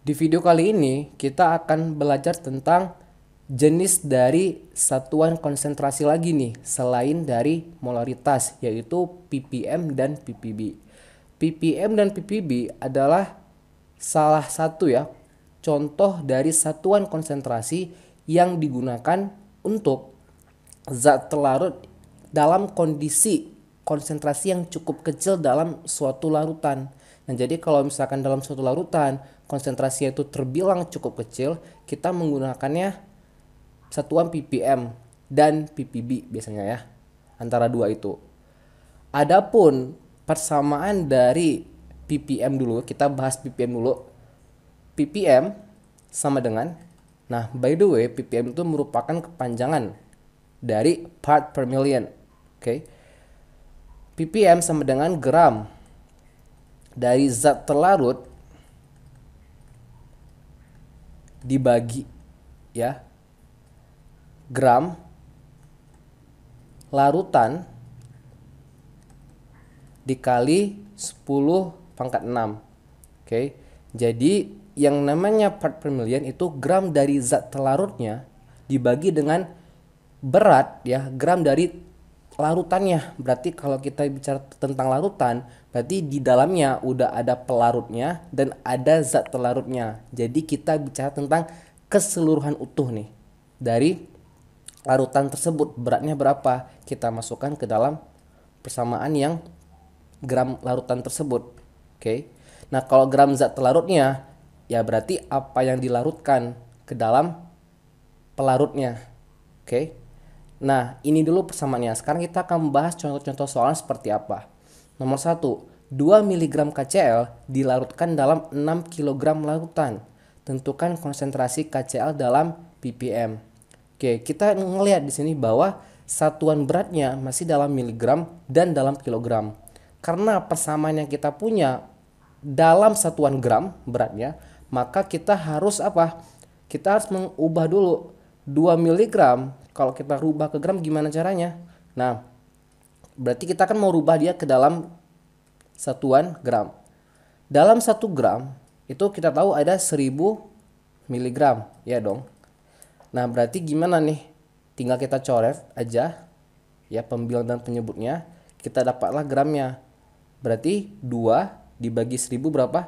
Di video kali ini kita akan belajar tentang jenis dari satuan konsentrasi lagi nih selain dari molaritas yaitu ppm dan ppb. ppm dan ppb adalah salah satu ya contoh dari satuan konsentrasi yang digunakan untuk zat terlarut dalam kondisi konsentrasi yang cukup kecil dalam suatu larutan. Nah, jadi kalau misalkan dalam suatu larutan Konsentrasinya itu terbilang cukup kecil, kita menggunakannya satuan ppm dan ppb biasanya ya. Antara dua itu. Adapun persamaan dari ppm dulu, kita bahas ppm dulu. ppm sama dengan Nah, by the way, ppm itu merupakan kepanjangan dari part per million. Oke. Okay? ppm sama dengan gram dari zat terlarut dibagi ya gram larutan dikali 10 pangkat 6 oke okay. jadi yang namanya part per million itu gram dari zat terlarutnya dibagi dengan berat ya gram dari larutannya. Berarti kalau kita bicara tentang larutan, berarti di dalamnya udah ada pelarutnya dan ada zat pelarutnya. Jadi kita bicara tentang keseluruhan utuh nih. Dari larutan tersebut beratnya berapa? Kita masukkan ke dalam persamaan yang gram larutan tersebut. Oke. Nah, kalau gram zat pelarutnya ya berarti apa yang dilarutkan ke dalam pelarutnya. Oke. Okay? Nah, ini dulu persamaannya. Sekarang kita akan membahas contoh-contoh soal seperti apa. Nomor 1, 2 mg KCl dilarutkan dalam 6 kg larutan. Tentukan konsentrasi KCl dalam ppm. Oke, kita ngelihat di sini bahwa satuan beratnya masih dalam miligram dan dalam kilogram. Karena persamaan yang kita punya dalam satuan gram beratnya, maka kita harus apa? Kita harus mengubah dulu 2 miligram kalau kita rubah ke gram gimana caranya? Nah, berarti kita kan mau rubah dia ke dalam satuan gram. Dalam satu gram itu kita tahu ada 1000 miligram, ya dong. Nah, berarti gimana nih? Tinggal kita coret aja ya pembilang dan penyebutnya, kita dapatlah gramnya. Berarti 2 dibagi 1000 berapa?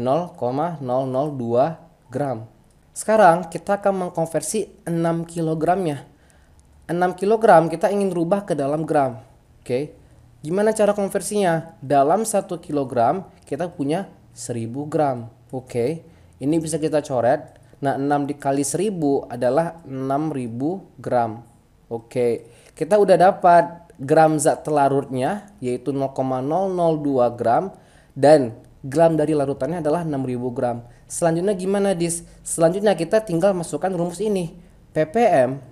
0,002 gram. Sekarang kita akan mengkonversi 6 kilogramnya. 6 kg kita ingin rubah ke dalam gram. Oke. Okay. Gimana cara konversinya? Dalam 1 kg kita punya 1000 gram. Oke. Okay. Ini bisa kita coret. Nah, 6 dikali 1000 adalah 6000 gram. Oke. Okay. Kita udah dapat gram zat larutnya yaitu 0,002 gram dan gram dari larutannya adalah 6000 gram. Selanjutnya gimana, Dis? Selanjutnya kita tinggal masukkan rumus ini. ppm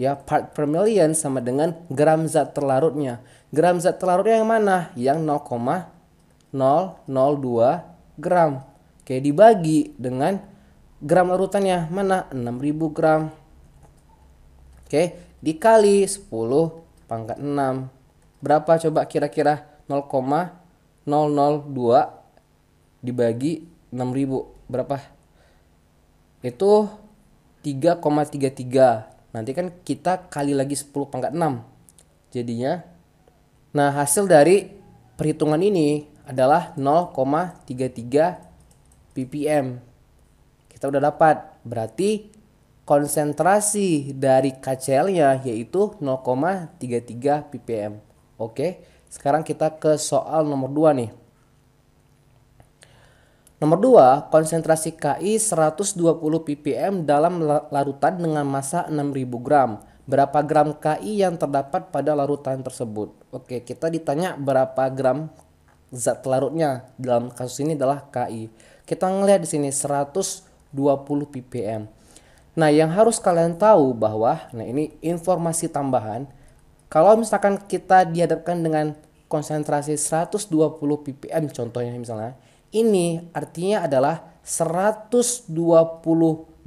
ya part per million sama dengan gram zat terlarutnya. Gram zat terlarutnya yang mana? Yang 0,002 gram. Oke, dibagi dengan gram larutannya mana? 6000 gram. Oke, dikali 10 pangkat 6. Berapa coba kira-kira 0,002 dibagi 6000 berapa? Itu 3,33 nanti kan kita kali lagi 10 pangkat 6 jadinya nah hasil dari perhitungan ini adalah 0,33 ppm kita udah dapat berarti konsentrasi dari KCl-nya yaitu 0,33 ppm oke sekarang kita ke soal nomor 2 nih Nomor 2, konsentrasi KI 120 ppm dalam larutan dengan massa 6000 gram. Berapa gram KI yang terdapat pada larutan tersebut? Oke, kita ditanya berapa gram zat larutnya. Dalam kasus ini adalah KI. Kita ngelihat di sini 120 ppm. Nah, yang harus kalian tahu bahwa nah ini informasi tambahan kalau misalkan kita dihadapkan dengan konsentrasi 120 ppm contohnya misalnya ini artinya adalah 120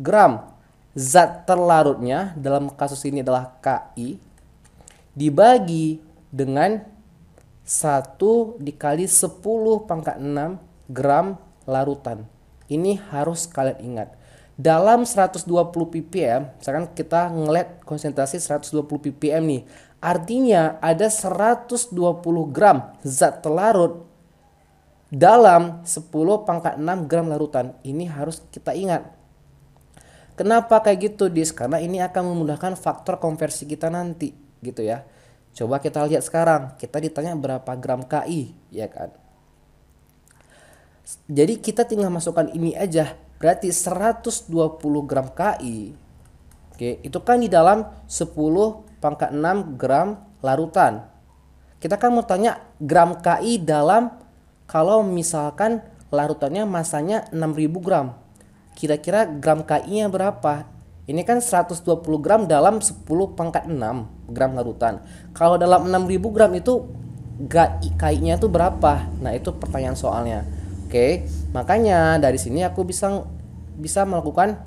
gram zat terlarutnya dalam kasus ini adalah Ki dibagi dengan 1 dikali 10 pangkat 6 gram larutan. Ini harus kalian ingat. Dalam 120 ppm, misalkan kita ngeliat konsentrasi 120 ppm nih, artinya ada 120 gram zat terlarut dalam 10 pangkat 6 gram larutan. Ini harus kita ingat. Kenapa kayak gitu, Dis? Karena ini akan memudahkan faktor konversi kita nanti, gitu ya. Coba kita lihat sekarang, kita ditanya berapa gram KI, ya kan? Jadi kita tinggal masukkan ini aja, berarti 120 gram KI. Oke, itu kan di dalam 10 pangkat 6 gram larutan. Kita kan mau tanya gram KI dalam kalau misalkan larutannya masanya 6000 gram. Kira-kira gram KI-nya berapa? Ini kan 120 gram dalam 10 pangkat 6 gram larutan. Kalau dalam 6000 gram itu KI-nya itu berapa? Nah, itu pertanyaan soalnya. Oke, makanya dari sini aku bisa bisa melakukan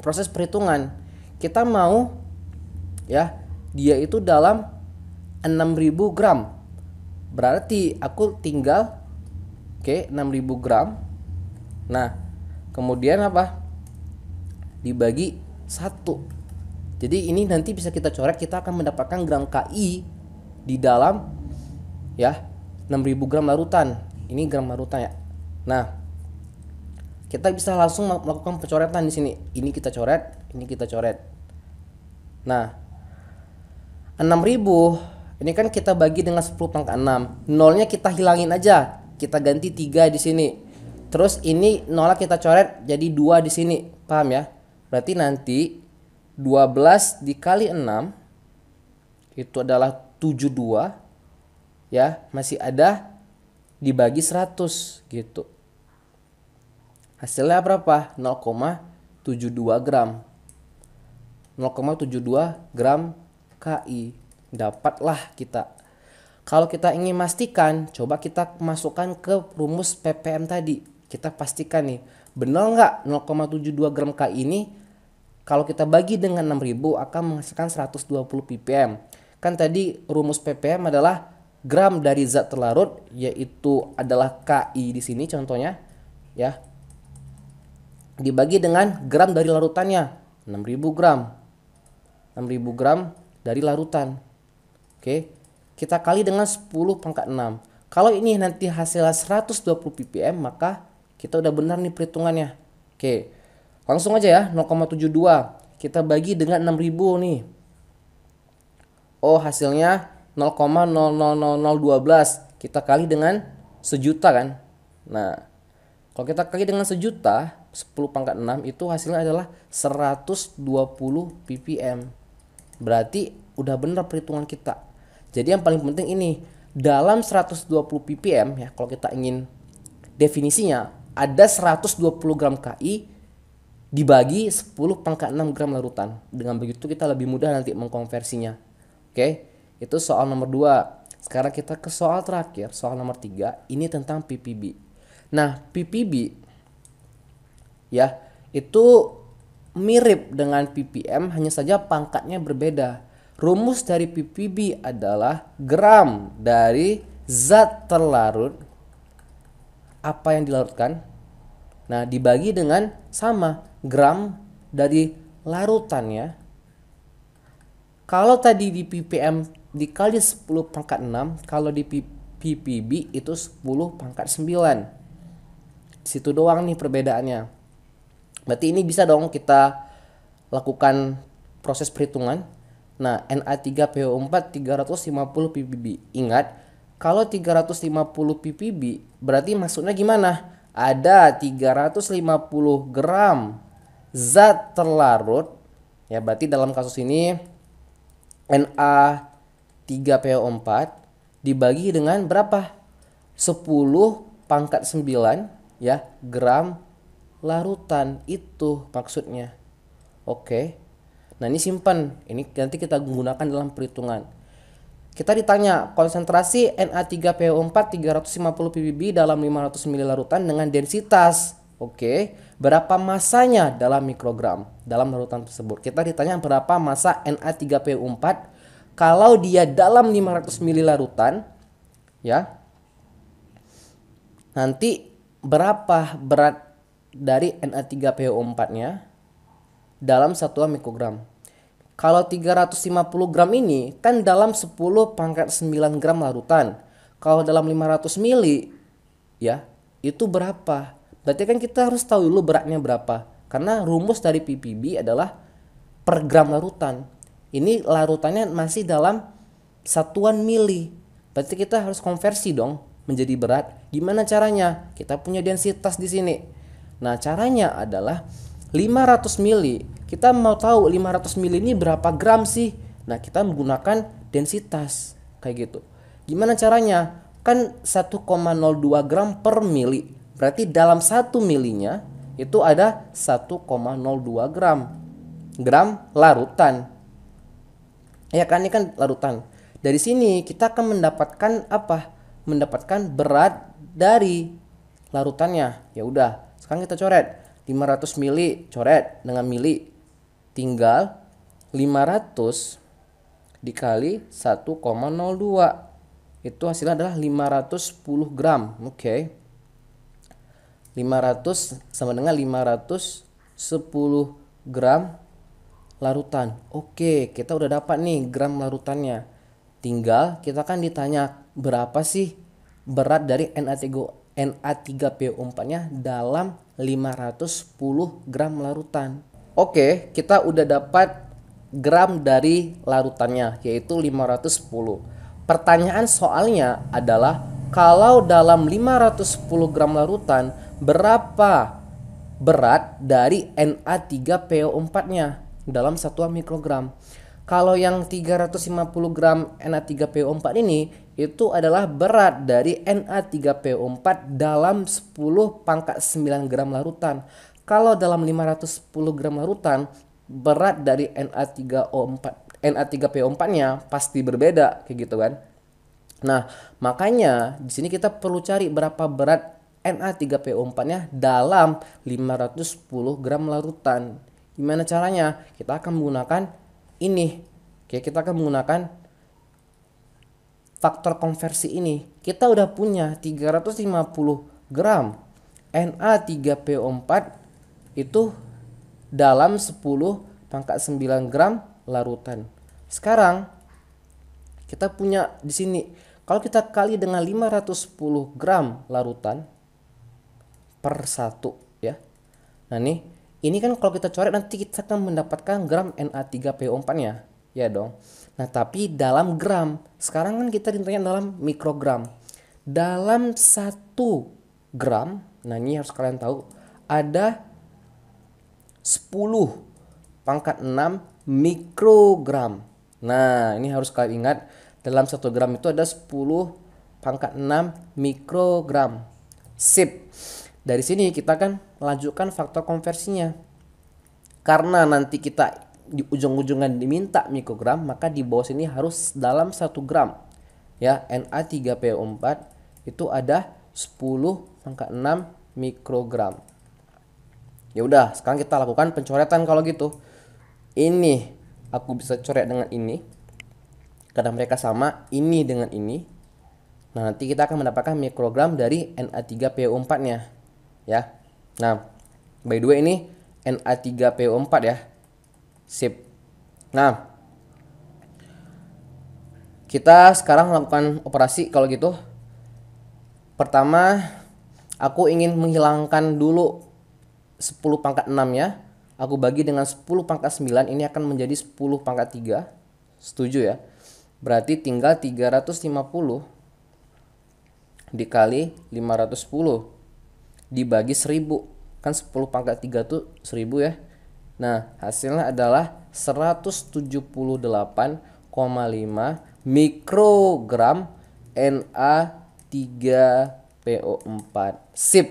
proses perhitungan. Kita mau ya, dia itu dalam 6000 gram. Berarti aku tinggal Oke, 6000 gram. Nah, kemudian apa? Dibagi satu. Jadi ini nanti bisa kita coret, kita akan mendapatkan gram KI di dalam ya 6000 gram larutan. Ini gram larutan ya. Nah, kita bisa langsung melakukan pencoretan di sini. Ini kita coret, ini kita coret. Nah, 6000 ini kan kita bagi dengan 10 pangkat 6. Nolnya kita hilangin aja kita ganti tiga di sini terus ini nolak kita coret jadi dua di sini paham ya berarti nanti 12 dikali 6 itu adalah 72 ya masih ada dibagi 100 gitu hasilnya berapa 0,72 gram 0,72 gram KI dapatlah kita kalau kita ingin memastikan, coba kita masukkan ke rumus ppm tadi. Kita pastikan nih, benar nggak 0,72 gram K ini kalau kita bagi dengan 6000 akan menghasilkan 120 ppm. Kan tadi rumus ppm adalah gram dari zat terlarut yaitu adalah KI di sini contohnya ya. Dibagi dengan gram dari larutannya 6000 gram. 6000 gram dari larutan. Oke kita kali dengan 10 pangkat 6. Kalau ini nanti hasilnya 120 ppm maka kita udah benar nih perhitungannya. Oke. Langsung aja ya 0,72 kita bagi dengan 6000 nih. Oh, hasilnya 0,000012 kita kali dengan sejuta kan. Nah, kalau kita kali dengan sejuta, 10 pangkat 6 itu hasilnya adalah 120 ppm. Berarti udah benar perhitungan kita. Jadi yang paling penting ini dalam 120 ppm ya kalau kita ingin definisinya ada 120 gram KI dibagi 10 pangkat 6 gram larutan. Dengan begitu kita lebih mudah nanti mengkonversinya. Oke, itu soal nomor 2. Sekarang kita ke soal terakhir, soal nomor 3. Ini tentang PPB. Nah, PPB ya, itu mirip dengan PPM hanya saja pangkatnya berbeda rumus dari ppb adalah gram dari zat terlarut apa yang dilarutkan. Nah, dibagi dengan sama gram dari larutannya. Kalau tadi di ppm dikali 10 pangkat 6, kalau di ppb itu 10 pangkat 9. situ doang nih perbedaannya. Berarti ini bisa dong kita lakukan proses perhitungan Nah, Na3PO4 350 ppb. Ingat, kalau 350 ppb berarti maksudnya gimana? Ada 350 gram zat terlarut ya berarti dalam kasus ini Na3PO4 dibagi dengan berapa? 10 pangkat 9 ya gram larutan itu maksudnya. Oke. Okay. Nah ini simpan, ini nanti kita gunakan dalam perhitungan. Kita ditanya konsentrasi Na3PO4 350 ppb dalam 500 ml larutan dengan densitas. Oke, berapa masanya dalam mikrogram dalam larutan tersebut? Kita ditanya berapa masa Na3PO4 kalau dia dalam 500 ml larutan ya. Nanti berapa berat dari Na3PO4-nya dalam satuan mikrogram? Kalau 350 gram ini kan dalam 10 pangkat 9 gram larutan. Kalau dalam 500 mili ya itu berapa? Berarti kan kita harus tahu dulu beratnya berapa. Karena rumus dari PPB adalah per gram larutan. Ini larutannya masih dalam satuan mili. Berarti kita harus konversi dong menjadi berat. Gimana caranya? Kita punya densitas di sini. Nah, caranya adalah 500 mili kita mau tahu 500 mili ini berapa gram sih nah kita menggunakan densitas kayak gitu gimana caranya kan 1,02 gram per mili berarti dalam 1 milinya itu ada 1,02 gram gram larutan ya kan ini kan larutan dari sini kita akan mendapatkan apa mendapatkan berat dari larutannya ya udah sekarang kita coret 500 mili coret dengan mili tinggal 500 dikali 1,02 itu hasilnya adalah 510 gram oke okay. 500 sama dengan 510 gram larutan oke okay, kita udah dapat nih gram larutannya tinggal kita kan ditanya berapa sih berat dari Na3PO4 nya dalam 510 gram larutan oke okay, kita udah dapat gram dari larutannya yaitu 510 pertanyaan soalnya adalah kalau dalam 510 gram larutan berapa berat dari Na3PO4 nya dalam satuan mikrogram kalau yang 350 gram Na3PO4 ini itu adalah berat dari Na3PO4 dalam 10 pangkat 9 gram larutan kalau dalam 510 gram larutan, berat dari Na3O4 Na3PO4-nya pasti berbeda kayak gitu kan. Nah, makanya di sini kita perlu cari berapa berat Na3PO4-nya dalam 510 gram larutan. Gimana caranya? Kita akan menggunakan ini. Oke, kita akan menggunakan faktor konversi ini. Kita udah punya 350 gram Na3PO4 itu dalam 10 pangkat 9 gram larutan. Sekarang kita punya di sini kalau kita kali dengan 510 gram larutan per satu ya. Nah nih ini kan kalau kita coret nanti kita akan mendapatkan gram Na3PO4 nya ya dong. Nah tapi dalam gram sekarang kan kita ditanya dalam mikrogram. Dalam satu gram, nah ini harus kalian tahu ada 10 pangkat 6 mikrogram. Nah, ini harus kalian ingat dalam 1 gram itu ada 10 pangkat 6 mikrogram. Sip. Dari sini kita kan melanjutkan faktor konversinya. Karena nanti kita di ujung ujungnya diminta mikrogram, maka di bawah sini harus dalam 1 gram. Ya, Na3PO4 itu ada 10 pangkat 6 mikrogram. Ya udah, sekarang kita lakukan pencoretan kalau gitu. Ini aku bisa coret dengan ini. Karena mereka sama, ini dengan ini. Nah, nanti kita akan mendapatkan mikrogram dari Na3PO4-nya. Ya. Nah, by the way ini Na3PO4 ya. Sip. Nah, kita sekarang lakukan operasi kalau gitu. Pertama, aku ingin menghilangkan dulu 10 pangkat 6 ya. Aku bagi dengan 10 pangkat 9 ini akan menjadi 10 pangkat 3. Setuju ya? Berarti tinggal 350 dikali 510 dibagi 1000. Kan 10 pangkat 3 tuh 1000 ya. Nah, hasilnya adalah 178,5 mikrogram Na3PO4. Sip.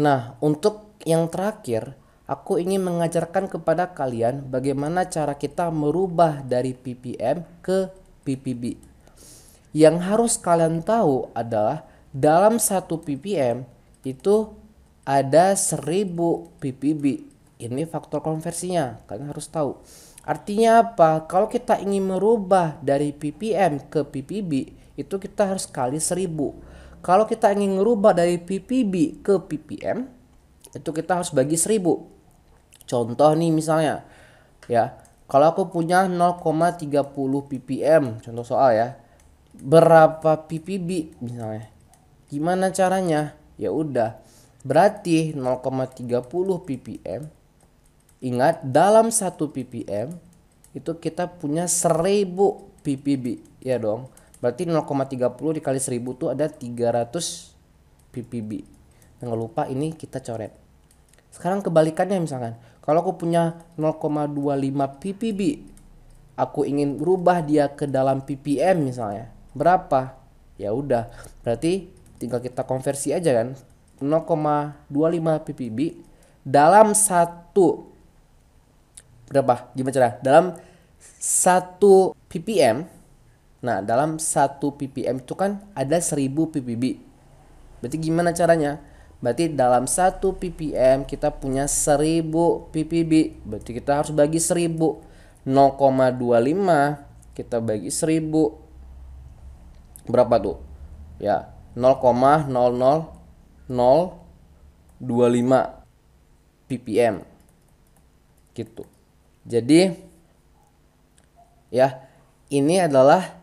Nah, untuk yang terakhir, aku ingin mengajarkan kepada kalian bagaimana cara kita merubah dari PPM ke PPB. Yang harus kalian tahu adalah dalam satu PPM itu ada 1000 PPB. Ini faktor konversinya, kalian harus tahu. Artinya apa? Kalau kita ingin merubah dari PPM ke PPB, itu kita harus kali 1000. Kalau kita ingin merubah dari PPB ke PPM, itu kita harus bagi 1000 contoh nih misalnya ya kalau aku punya 0,30 ppm contoh soal ya berapa ppb misalnya gimana caranya ya udah berarti 0,30 ppm ingat dalam 1 ppm itu kita punya 1000 ppb ya dong berarti 0,30 dikali 1000 itu ada 300 ppb jangan lupa ini kita coret sekarang kebalikannya misalkan, kalau aku punya 0,25 ppb, aku ingin berubah dia ke dalam ppm misalnya. Berapa? Ya udah, berarti tinggal kita konversi aja kan. 0,25 ppb dalam satu berapa? Gimana cara? Dalam satu ppm. Nah, dalam satu ppm itu kan ada 1000 ppb. Berarti gimana caranya? Berarti dalam 1 ppm kita punya 1000 ppb. Berarti kita harus bagi 1000. 0,25 kita bagi 1000. Berapa tuh? Ya, 0,00025 ppm. Gitu. Jadi ya, ini adalah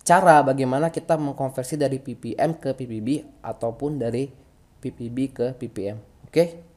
cara bagaimana kita mengkonversi dari ppm ke ppb ataupun dari PPB ke PPM. Oke. Okay?